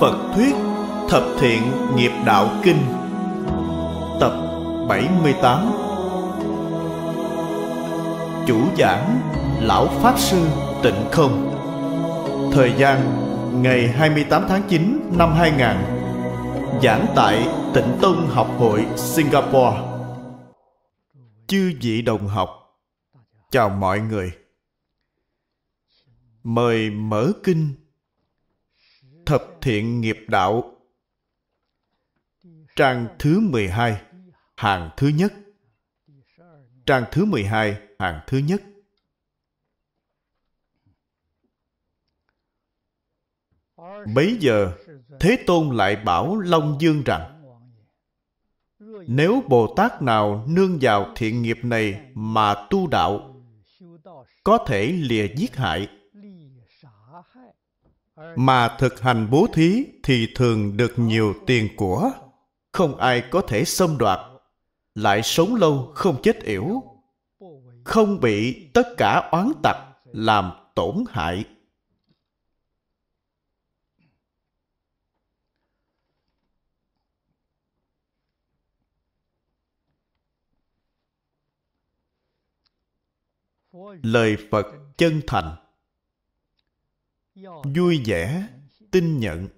Phật Thuyết Thập Thiện Nghiệp Đạo Kinh Tập 78 Chủ giảng Lão Pháp Sư Tịnh Không Thời gian ngày 28 tháng 9 năm 2000 Giảng tại Tịnh Tông Học hội Singapore Chư vị đồng học Chào mọi người Mời mở kinh Thập thiện nghiệp đạo Trang thứ 12 Hàng thứ nhất Trang thứ 12 Hàng thứ nhất Bấy giờ Thế Tôn lại bảo Long Dương rằng Nếu Bồ Tát nào nương vào thiện nghiệp này mà tu đạo Có thể lìa giết hại mà thực hành bố thí thì thường được nhiều tiền của không ai có thể xâm đoạt lại sống lâu không chết yểu không bị tất cả oán tặc làm tổn hại lời phật chân thành vui vẻ tin nhận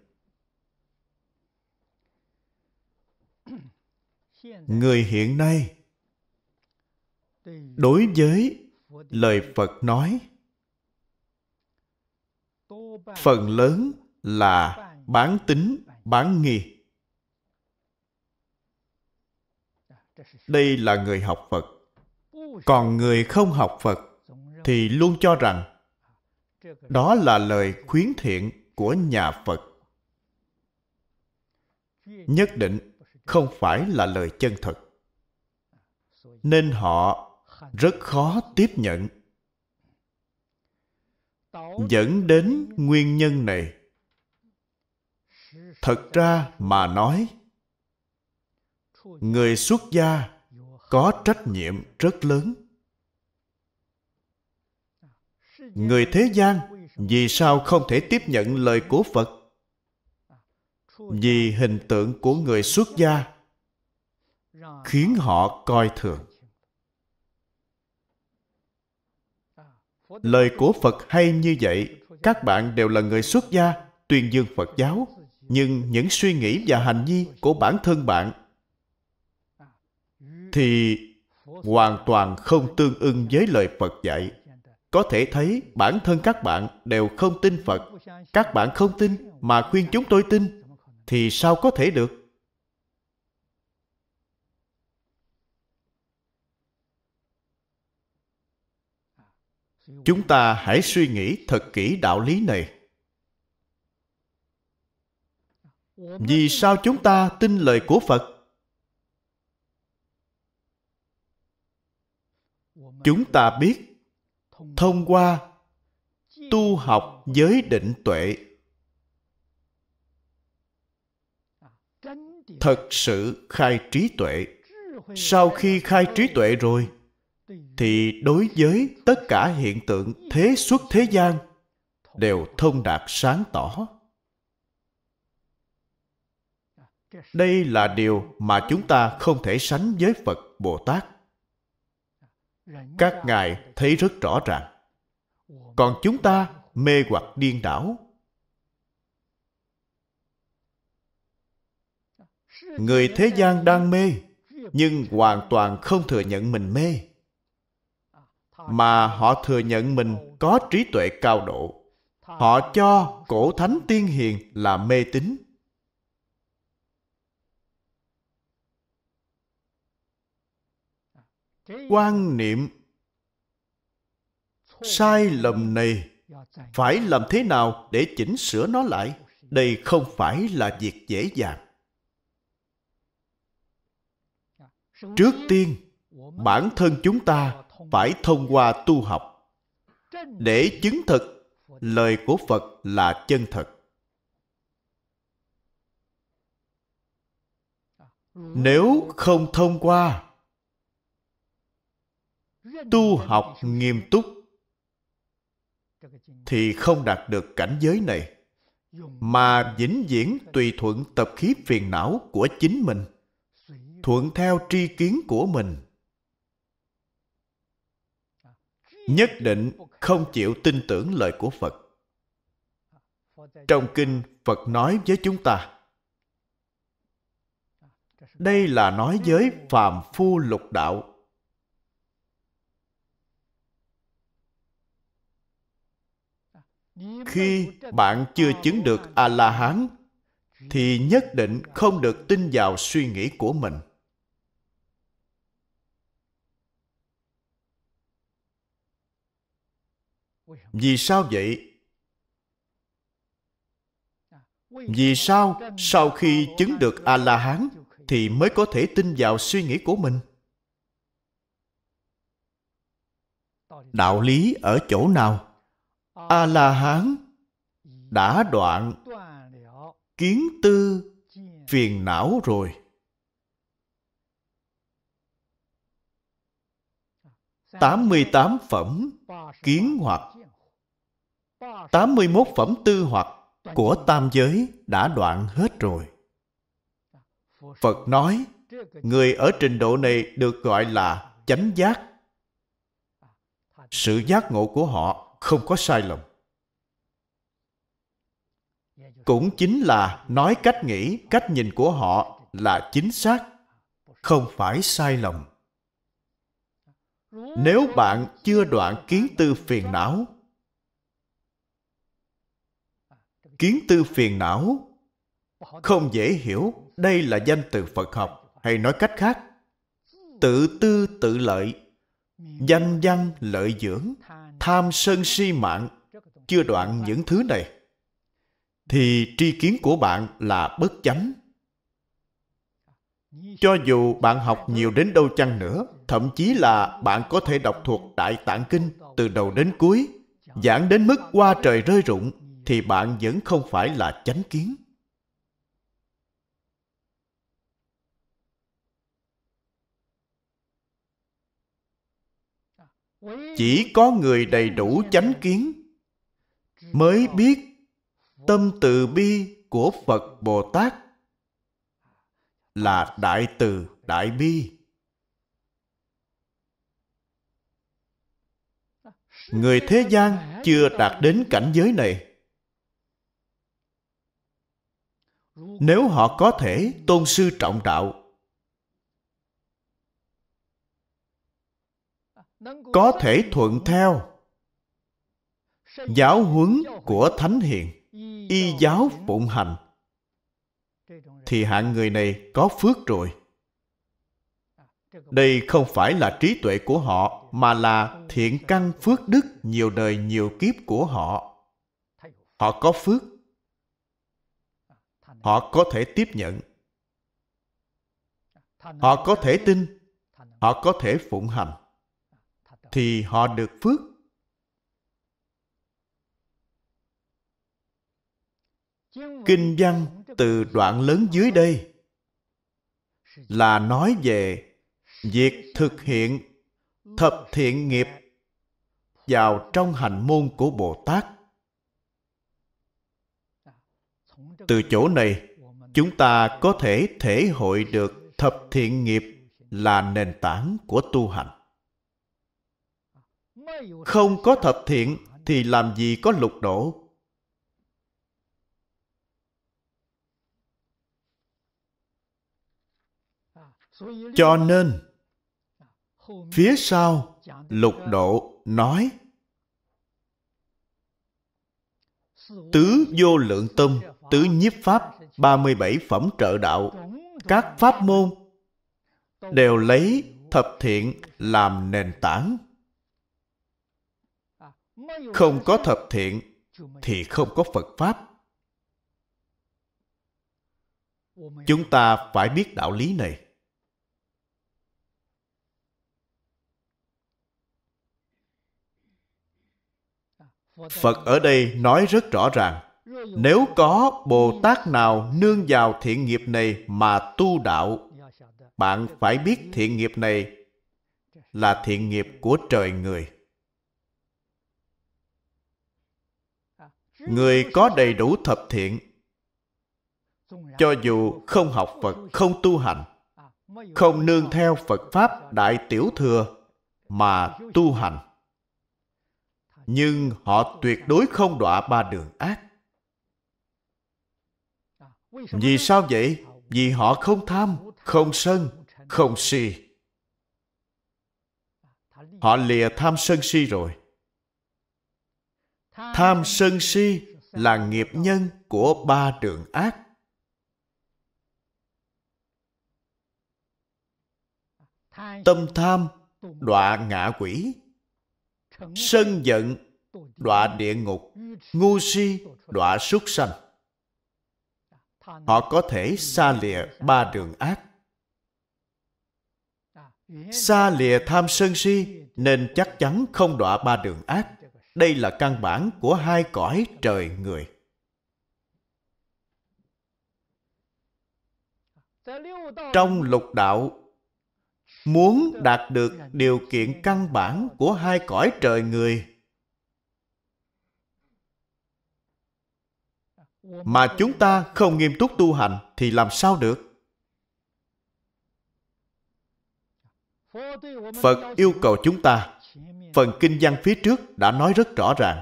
người hiện nay đối với lời phật nói phần lớn là bán tính bán nghi đây là người học phật còn người không học phật thì luôn cho rằng đó là lời khuyến thiện của nhà Phật. Nhất định không phải là lời chân thật. Nên họ rất khó tiếp nhận. Dẫn đến nguyên nhân này. Thật ra mà nói, người xuất gia có trách nhiệm rất lớn người thế gian vì sao không thể tiếp nhận lời của phật vì hình tượng của người xuất gia khiến họ coi thường lời của phật hay như vậy các bạn đều là người xuất gia tuyên dương phật giáo nhưng những suy nghĩ và hành vi của bản thân bạn thì hoàn toàn không tương ưng với lời phật dạy có thể thấy bản thân các bạn đều không tin Phật. Các bạn không tin mà khuyên chúng tôi tin, thì sao có thể được? Chúng ta hãy suy nghĩ thật kỹ đạo lý này. Vì sao chúng ta tin lời của Phật? Chúng ta biết thông qua tu học giới định tuệ à, thật sự khai trí tuệ sau khi khai trí tuệ rồi thì đối với tất cả hiện tượng thế xuất thế gian đều thông đạt sáng tỏ à, đây là điều mà chúng ta không thể sánh với phật bồ tát các ngài thấy rất rõ ràng còn chúng ta mê hoặc điên đảo người thế gian đang mê nhưng hoàn toàn không thừa nhận mình mê mà họ thừa nhận mình có trí tuệ cao độ họ cho cổ thánh tiên hiền là mê tín quan niệm sai lầm này phải làm thế nào để chỉnh sửa nó lại đây không phải là việc dễ dàng trước tiên bản thân chúng ta phải thông qua tu học để chứng thực lời của phật là chân thật nếu không thông qua tu học nghiêm túc thì không đạt được cảnh giới này mà vĩnh viễn tùy thuận tập khí phiền não của chính mình thuận theo tri kiến của mình nhất định không chịu tin tưởng lời của phật trong kinh phật nói với chúng ta đây là nói với phàm phu lục đạo khi bạn chưa chứng được a la hán thì nhất định không được tin vào suy nghĩ của mình vì sao vậy vì sao sau khi chứng được a la hán thì mới có thể tin vào suy nghĩ của mình đạo lý ở chỗ nào a la hán đã đoạn kiến tư phiền não rồi tám mươi tám phẩm kiến hoặc tám mươi một phẩm tư hoặc của tam giới đã đoạn hết rồi phật nói người ở trình độ này được gọi là chánh giác sự giác ngộ của họ không có sai lầm cũng chính là nói cách nghĩ cách nhìn của họ là chính xác không phải sai lầm nếu bạn chưa đoạn kiến tư phiền não kiến tư phiền não không dễ hiểu đây là danh từ phật học hay nói cách khác tự tư tự lợi danh văn lợi dưỡng tham sân si mạng chưa đoạn những thứ này thì tri kiến của bạn là bất chánh cho dù bạn học nhiều đến đâu chăng nữa thậm chí là bạn có thể đọc thuộc đại tạng kinh từ đầu đến cuối giảng đến mức qua trời rơi rụng thì bạn vẫn không phải là chánh kiến chỉ có người đầy đủ chánh kiến mới biết tâm từ bi của phật bồ tát là đại từ đại bi người thế gian chưa đạt đến cảnh giới này nếu họ có thể tôn sư trọng đạo có thể thuận theo giáo huấn của thánh hiền y giáo phụng hành thì hạng người này có phước rồi đây không phải là trí tuệ của họ mà là thiện căn phước đức nhiều đời nhiều kiếp của họ họ có phước họ có thể tiếp nhận họ có thể tin họ có thể phụng hành thì họ được phước. Kinh văn từ đoạn lớn dưới đây là nói về việc thực hiện thập thiện nghiệp vào trong hành môn của Bồ Tát. Từ chỗ này, chúng ta có thể thể hội được thập thiện nghiệp là nền tảng của tu hành. Không có thập thiện thì làm gì có lục đổ. Cho nên, phía sau lục độ nói Tứ vô lượng tâm, tứ nhiếp pháp, 37 phẩm trợ đạo, các pháp môn đều lấy thập thiện làm nền tảng không có thập thiện thì không có phật pháp chúng ta phải biết đạo lý này phật ở đây nói rất rõ ràng nếu có bồ tát nào nương vào thiện nghiệp này mà tu đạo bạn phải biết thiện nghiệp này là thiện nghiệp của trời người người có đầy đủ thập thiện cho dù không học phật không tu hành không nương theo phật pháp đại tiểu thừa mà tu hành nhưng họ tuyệt đối không đọa ba đường ác vì sao vậy vì họ không tham không sân không si họ lìa tham sân si rồi tham sân si là nghiệp nhân của ba đường ác tâm tham đọa ngạ quỷ sân giận đọa địa ngục ngu si đọa súc sanh họ có thể xa lìa ba đường ác xa lìa tham sân si nên chắc chắn không đọa ba đường ác đây là căn bản của hai cõi trời người. Trong lục đạo, muốn đạt được điều kiện căn bản của hai cõi trời người mà chúng ta không nghiêm túc tu hành thì làm sao được? Phật yêu cầu chúng ta Phần kinh văn phía trước đã nói rất rõ ràng.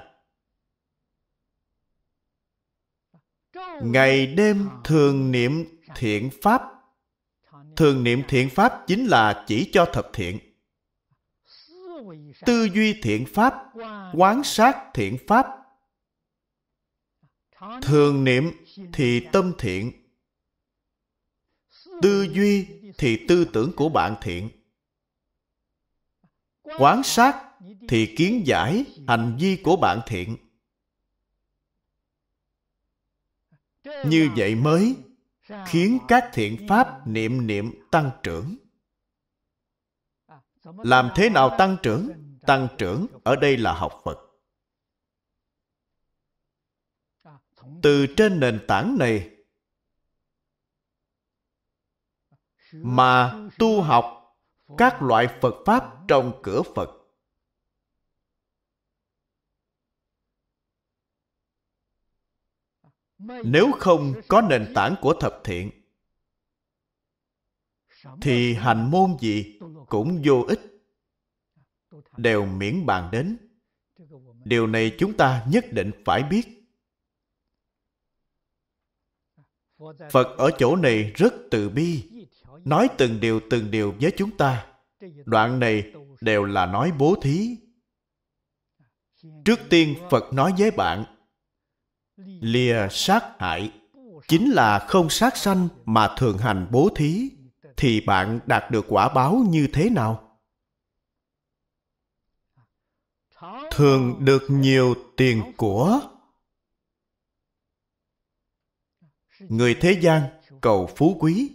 Ngày đêm thường niệm thiện pháp. Thường niệm thiện pháp chính là chỉ cho thập thiện. Tư duy thiện pháp, quán sát thiện pháp. Thường niệm thì tâm thiện. Tư duy thì tư tưởng của bạn thiện. Quán sát thì kiến giải hành vi của bạn thiện như vậy mới khiến các thiện pháp niệm niệm tăng trưởng làm thế nào tăng trưởng tăng trưởng ở đây là học phật từ trên nền tảng này mà tu học các loại phật pháp trong cửa phật nếu không có nền tảng của thập thiện thì hành môn gì cũng vô ích đều miễn bàn đến điều này chúng ta nhất định phải biết phật ở chỗ này rất từ bi nói từng điều từng điều với chúng ta đoạn này đều là nói bố thí trước tiên phật nói với bạn lìa sát hại chính là không sát sanh mà thường hành bố thí thì bạn đạt được quả báo như thế nào thường được nhiều tiền của người thế gian cầu phú quý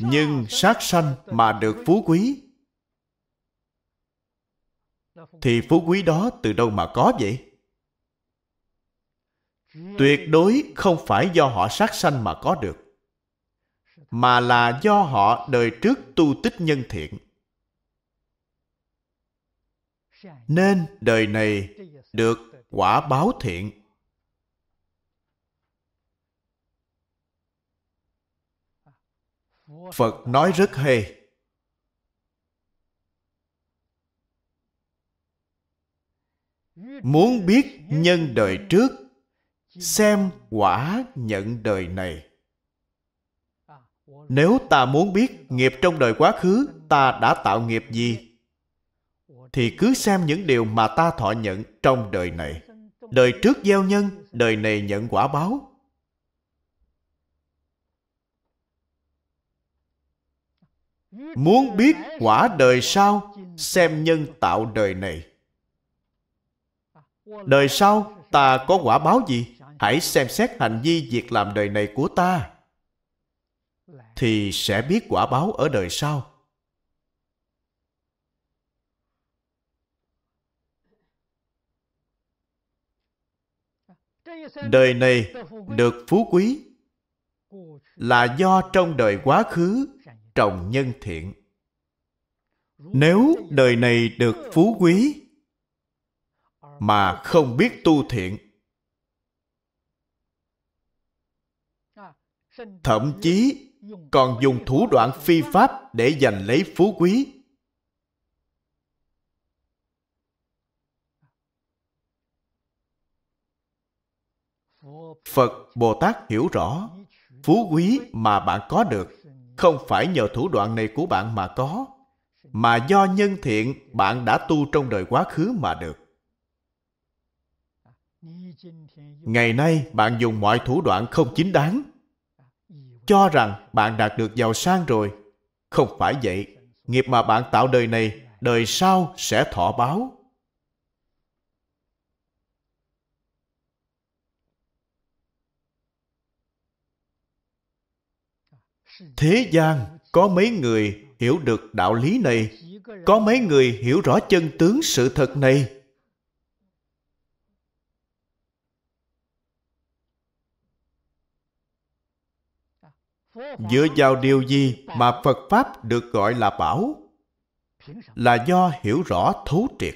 nhưng sát sanh mà được phú quý thì phú quý đó từ đâu mà có vậy tuyệt đối không phải do họ sát sanh mà có được mà là do họ đời trước tu tích nhân thiện nên đời này được quả báo thiện phật nói rất hay muốn biết nhân đời trước xem quả nhận đời này nếu ta muốn biết nghiệp trong đời quá khứ ta đã tạo nghiệp gì thì cứ xem những điều mà ta thọ nhận trong đời này đời trước gieo nhân đời này nhận quả báo muốn biết quả đời sau xem nhân tạo đời này Đời sau ta có quả báo gì? Hãy xem xét hành vi việc làm đời này của ta thì sẽ biết quả báo ở đời sau. Đời này được phú quý là do trong đời quá khứ trồng nhân thiện. Nếu đời này được phú quý mà không biết tu thiện thậm chí còn dùng thủ đoạn phi pháp để giành lấy phú quý phật bồ tát hiểu rõ phú quý mà bạn có được không phải nhờ thủ đoạn này của bạn mà có mà do nhân thiện bạn đã tu trong đời quá khứ mà được ngày nay bạn dùng mọi thủ đoạn không chính đáng cho rằng bạn đạt được giàu sang rồi không phải vậy nghiệp mà bạn tạo đời này đời sau sẽ thọ báo thế gian có mấy người hiểu được đạo lý này có mấy người hiểu rõ chân tướng sự thật này dựa vào điều gì mà phật pháp được gọi là bảo là do hiểu rõ thấu triệt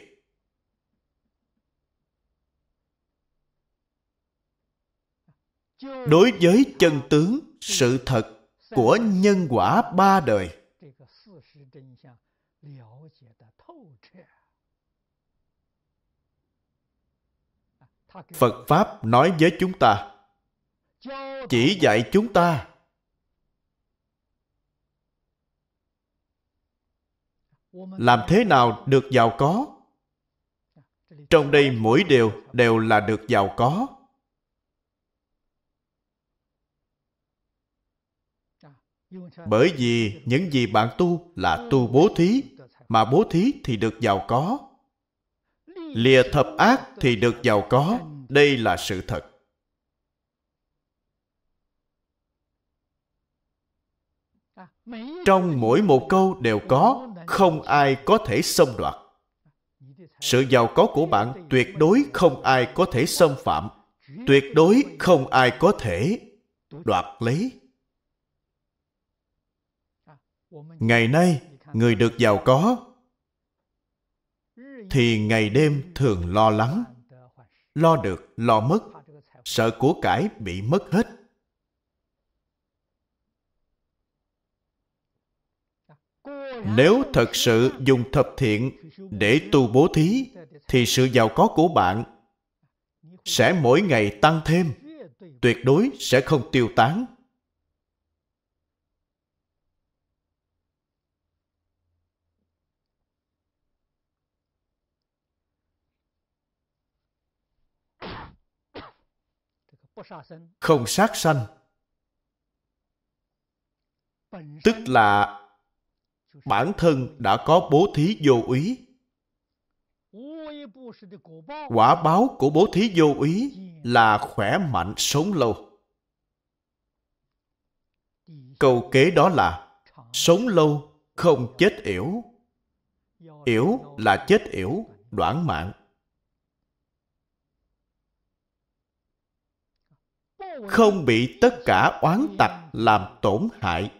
đối với chân tướng sự thật của nhân quả ba đời phật pháp nói với chúng ta chỉ dạy chúng ta làm thế nào được giàu có trong đây mỗi điều đều là được giàu có bởi vì những gì bạn tu là tu bố thí mà bố thí thì được giàu có lìa thập ác thì được giàu có đây là sự thật trong mỗi một câu đều có không ai có thể xâm đoạt sự giàu có của bạn tuyệt đối không ai có thể xâm phạm tuyệt đối không ai có thể đoạt lấy ngày nay người được giàu có thì ngày đêm thường lo lắng lo được lo mất sợ của cải bị mất hết Nếu thật sự dùng thập thiện để tu bố thí, thì sự giàu có của bạn sẽ mỗi ngày tăng thêm, tuyệt đối sẽ không tiêu tán. Không sát sanh, tức là bản thân đã có bố thí vô úy quả báo của bố thí vô úy là khỏe mạnh sống lâu câu kế đó là sống lâu không chết yểu yểu là chết yểu đoạn mạng không bị tất cả oán tặc làm tổn hại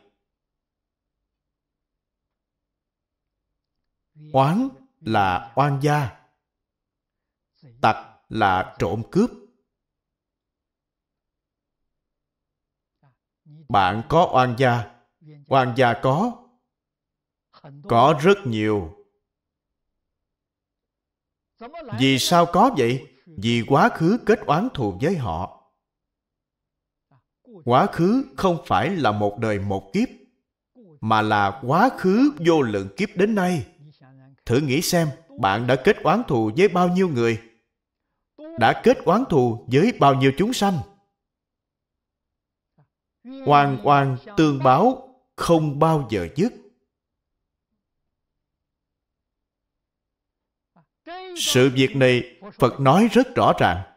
Oán là oan gia. Tặc là trộm cướp. Bạn có oan gia. Oan gia có. Có rất nhiều. Vì sao có vậy? Vì quá khứ kết oán thù với họ. Quá khứ không phải là một đời một kiếp, mà là quá khứ vô lượng kiếp đến nay. Thử nghĩ xem, bạn đã kết oán thù với bao nhiêu người? Đã kết oán thù với bao nhiêu chúng sanh? hoàn hoàn tương báo không bao giờ dứt. Sự việc này Phật nói rất rõ ràng.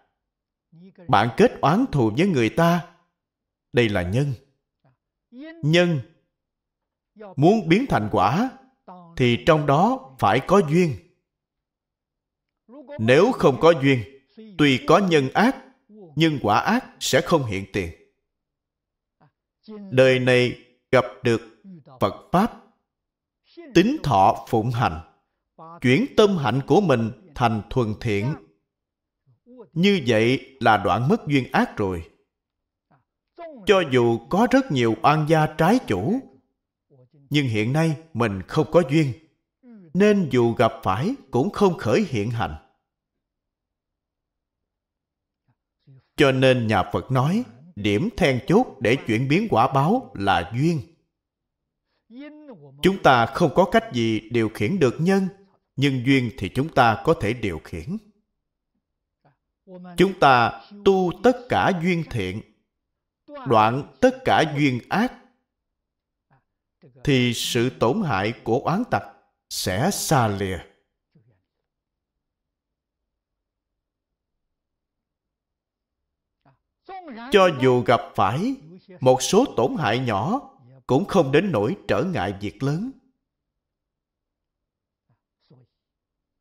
Bạn kết oán thù với người ta, đây là nhân. Nhân muốn biến thành quả thì trong đó phải có duyên nếu không có duyên tuy có nhân ác nhưng quả ác sẽ không hiện tiền đời này gặp được phật pháp tính thọ phụng hành chuyển tâm hạnh của mình thành thuần thiện như vậy là đoạn mất duyên ác rồi cho dù có rất nhiều oan gia trái chủ nhưng hiện nay mình không có duyên, nên dù gặp phải cũng không khởi hiện hành. Cho nên nhà Phật nói, điểm then chốt để chuyển biến quả báo là duyên. Chúng ta không có cách gì điều khiển được nhân, nhưng duyên thì chúng ta có thể điều khiển. Chúng ta tu tất cả duyên thiện, đoạn tất cả duyên ác, thì sự tổn hại của oán tật sẽ xa lìa. Cho dù gặp phải một số tổn hại nhỏ cũng không đến nỗi trở ngại việc lớn.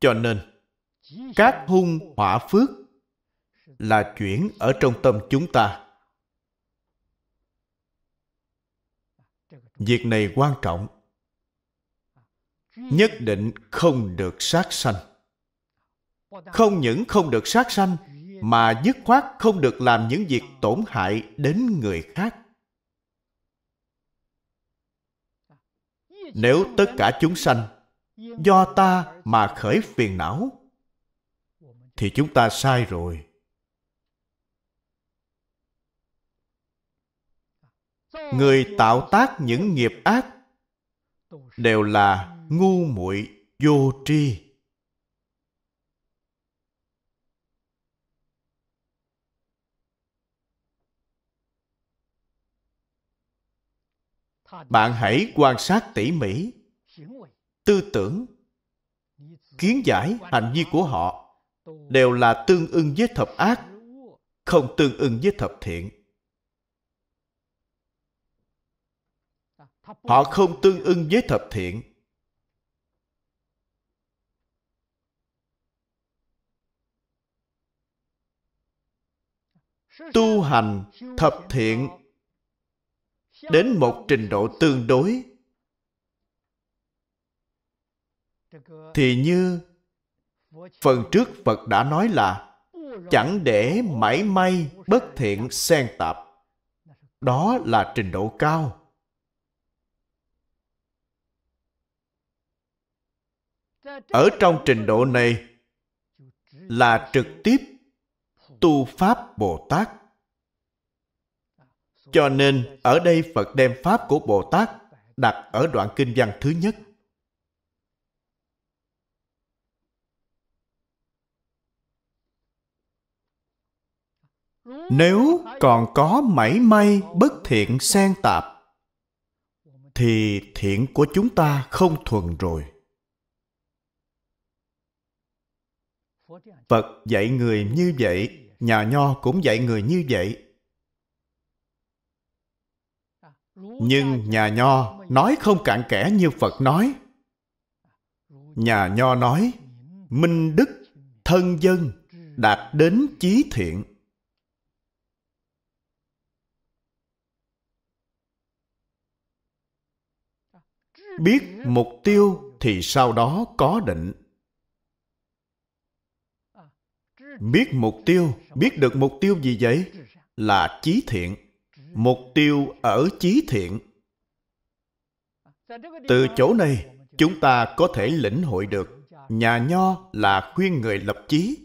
Cho nên, các hung họa phước là chuyển ở trong tâm chúng ta. việc này quan trọng nhất định không được sát sanh không những không được sát sanh mà dứt khoát không được làm những việc tổn hại đến người khác nếu tất cả chúng sanh do ta mà khởi phiền não thì chúng ta sai rồi người tạo tác những nghiệp ác đều là ngu muội vô tri bạn hãy quan sát tỉ mỉ tư tưởng kiến giải hành vi của họ đều là tương ưng với thập ác không tương ưng với thập thiện họ không tương ưng với thập thiện tu hành thập thiện đến một trình độ tương đối thì như phần trước phật đã nói là chẳng để mảy may bất thiện xen tạp đó là trình độ cao ở trong trình độ này là trực tiếp tu pháp bồ tát cho nên ở đây phật đem pháp của bồ tát đặt ở đoạn kinh văn thứ nhất nếu còn có mảy may bất thiện xen tạp thì thiện của chúng ta không thuần rồi Phật dạy người như vậy, nhà nho cũng dạy người như vậy. Nhưng nhà nho nói không cạn kẽ như Phật nói. Nhà nho nói, minh đức, thân dân, đạt đến chí thiện. Biết mục tiêu thì sau đó có định. biết mục tiêu biết được mục tiêu gì vậy là chí thiện mục tiêu ở chí thiện từ chỗ này chúng ta có thể lĩnh hội được nhà nho là khuyên người lập chí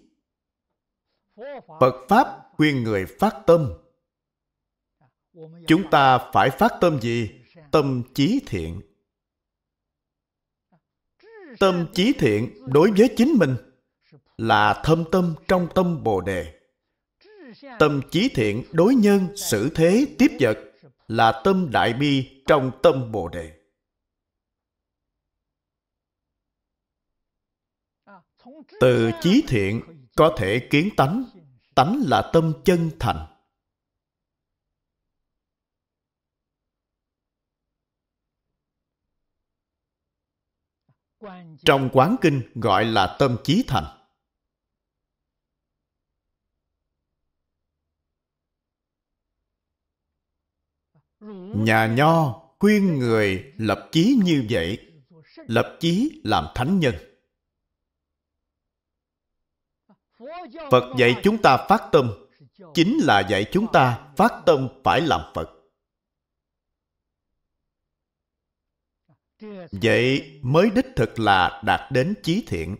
phật pháp khuyên người phát tâm chúng ta phải phát tâm gì tâm chí thiện tâm chí thiện đối với chính mình là thâm tâm trong tâm Bồ Đề. Tâm chí thiện đối nhân xử thế tiếp vật là tâm đại bi trong tâm Bồ Đề. Từ chí thiện có thể kiến tánh, tánh là tâm chân thành. Trong quán kinh gọi là tâm chí thành. Nhà nho khuyên người lập chí như vậy, lập chí làm thánh nhân. Phật dạy chúng ta phát tâm, chính là dạy chúng ta phát tâm phải làm Phật. Vậy mới đích thực là đạt đến chí thiện.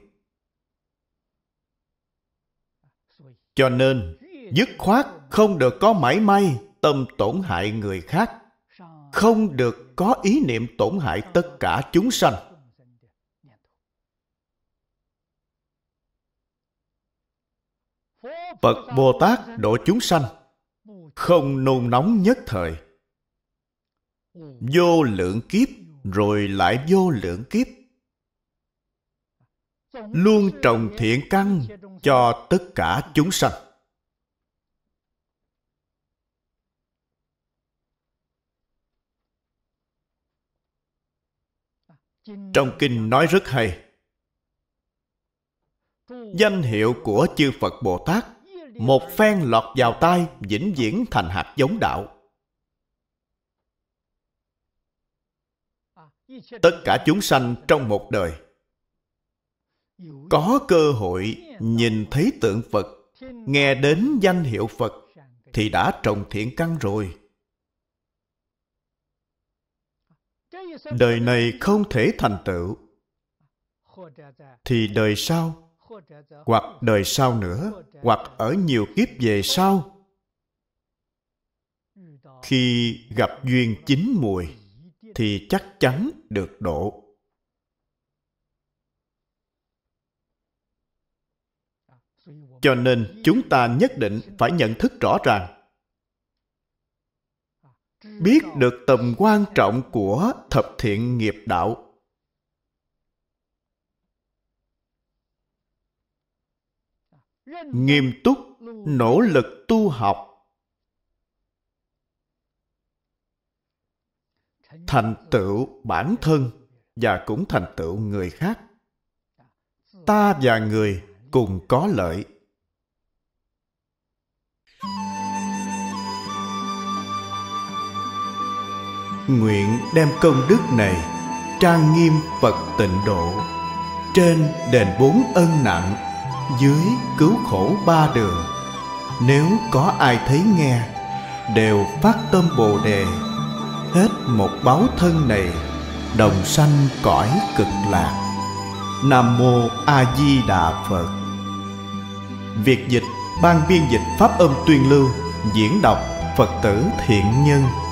Cho nên, dứt khoát không được có mãi may tâm tổn hại người khác không được có ý niệm tổn hại tất cả chúng sanh phật bồ tát độ chúng sanh không nôn nóng nhất thời vô lượng kiếp rồi lại vô lượng kiếp luôn trồng thiện căn cho tất cả chúng sanh trong kinh nói rất hay danh hiệu của chư phật bồ tát một phen lọt vào tai vĩnh viễn thành hạt giống đạo tất cả chúng sanh trong một đời có cơ hội nhìn thấy tượng phật nghe đến danh hiệu phật thì đã trồng thiện căn rồi đời này không thể thành tựu thì đời sau hoặc đời sau nữa hoặc ở nhiều kiếp về sau khi gặp duyên chín mùi thì chắc chắn được độ cho nên chúng ta nhất định phải nhận thức rõ ràng Ừ, biết được tầm quan trọng của thập thiện nghiệp đạo nghiêm túc nỗ lực tu học thành tựu bản thân và cũng thành tựu người khác ta và người cùng có lợi nguyện đem công đức này trang nghiêm phật tịnh độ trên đền bốn ân nặng dưới cứu khổ ba đường nếu có ai thấy nghe đều phát tâm bồ đề hết một báo thân này đồng sanh cõi cực lạc nam mô a di đà phật việt dịch ban biên dịch pháp âm tuyên lưu diễn đọc phật tử thiện nhân